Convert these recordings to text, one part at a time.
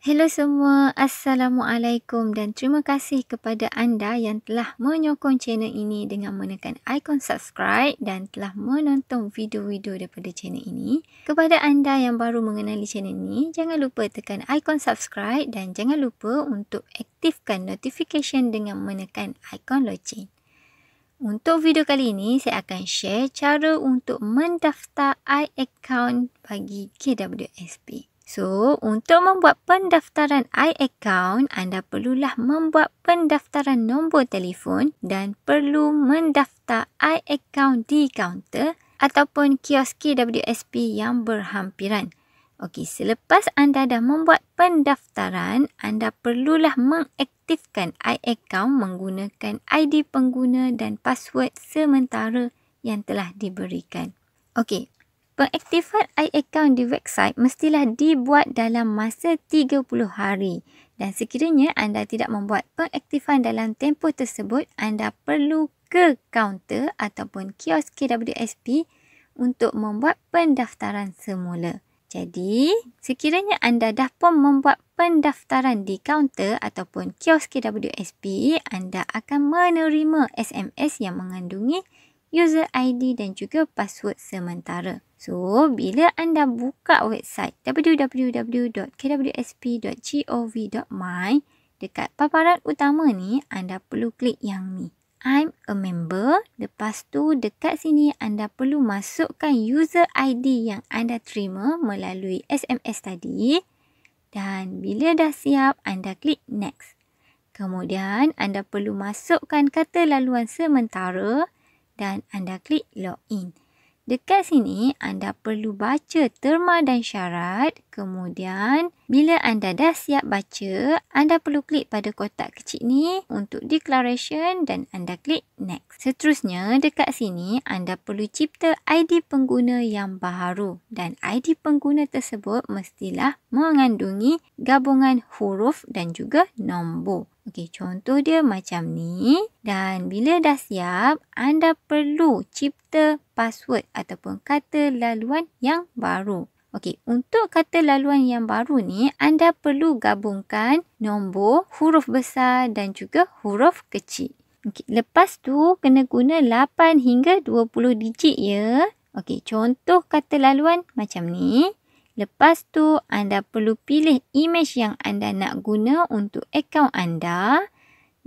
Hello semua, Assalamualaikum dan terima kasih kepada anda yang telah menyokong channel ini dengan menekan ikon subscribe dan telah menonton video-video daripada channel ini. Kepada anda yang baru mengenali channel ini, jangan lupa tekan ikon subscribe dan jangan lupa untuk aktifkan notification dengan menekan ikon loceng. Untuk video kali ini, saya akan share cara untuk mendaftar iAccount bagi KWSP. So, untuk membuat pendaftaran iAccount, anda perlulah membuat pendaftaran nombor telefon dan perlu mendaftar iAccount di kaunter ataupun kios KWSP yang berhampiran. Okey, selepas anda dah membuat pendaftaran, anda perlulah mengaktifkan iAccount menggunakan ID pengguna dan password sementara yang telah diberikan. Okey, Pengaktifan iAccount di website mestilah dibuat dalam masa 30 hari dan sekiranya anda tidak membuat pengaktifan dalam tempoh tersebut, anda perlu ke kaunter ataupun kios KWSP untuk membuat pendaftaran semula. Jadi, sekiranya anda dah pun membuat pendaftaran di kaunter ataupun kios KWSP, anda akan menerima SMS yang mengandungi user ID dan juga password sementara. So, bila anda buka website www.kwsp.gov.my dekat paparan utama ni, anda perlu klik yang ni. I'm a member. Lepas tu dekat sini anda perlu masukkan user ID yang anda terima melalui SMS tadi. Dan bila dah siap, anda klik next. Kemudian anda perlu masukkan kata laluan sementara dan anda klik login. Dekat sini, anda perlu baca terma dan syarat. Kemudian, bila anda dah siap baca, anda perlu klik pada kotak kecil ni untuk declaration dan anda klik next. Seterusnya, dekat sini, anda perlu cipta ID pengguna yang baharu dan ID pengguna tersebut mestilah mengandungi gabungan huruf dan juga nombor. Okey, contoh dia macam ni. Dan bila dah siap, anda perlu cipta password ataupun kata laluan yang baru. Okey, untuk kata laluan yang baru ni, anda perlu gabungkan nombor huruf besar dan juga huruf kecil. Okey, lepas tu kena guna 8 hingga 20 digit ya. Okey, contoh kata laluan macam ni. Lepas tu, anda perlu pilih imej yang anda nak guna untuk akaun anda.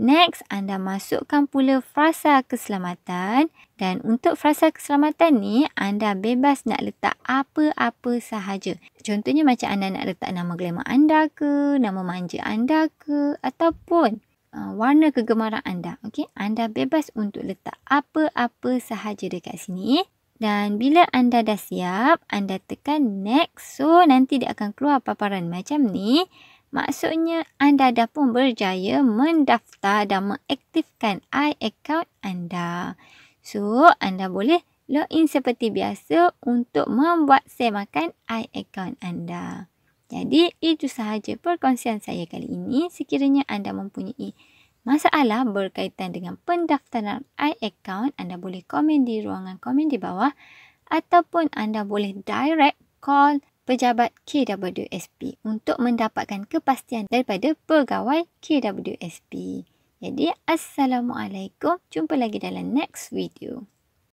Next, anda masukkan pula frasa keselamatan dan untuk frasa keselamatan ni, anda bebas nak letak apa-apa sahaja. Contohnya macam anda nak letak nama glamour anda ke, nama manja anda ke ataupun uh, warna kegemaran anda. Okay, anda bebas untuk letak apa-apa sahaja dekat sini. Dan bila anda dah siap, anda tekan next. So, nanti dia akan keluar paparan macam ni. Maksudnya, anda dah pun berjaya mendaftar dan mengaktifkan i-account anda. So, anda boleh login seperti biasa untuk membuat semakan i-account anda. Jadi, itu sahaja perkongsian saya kali ini. Sekiranya anda mempunyai masalah berkaitan dengan pendaftaran account anda boleh komen di ruangan komen di bawah ataupun anda boleh direct call pejabat KWSP untuk mendapatkan kepastian daripada pegawai KWSP. Jadi, Assalamualaikum. Jumpa lagi dalam next video.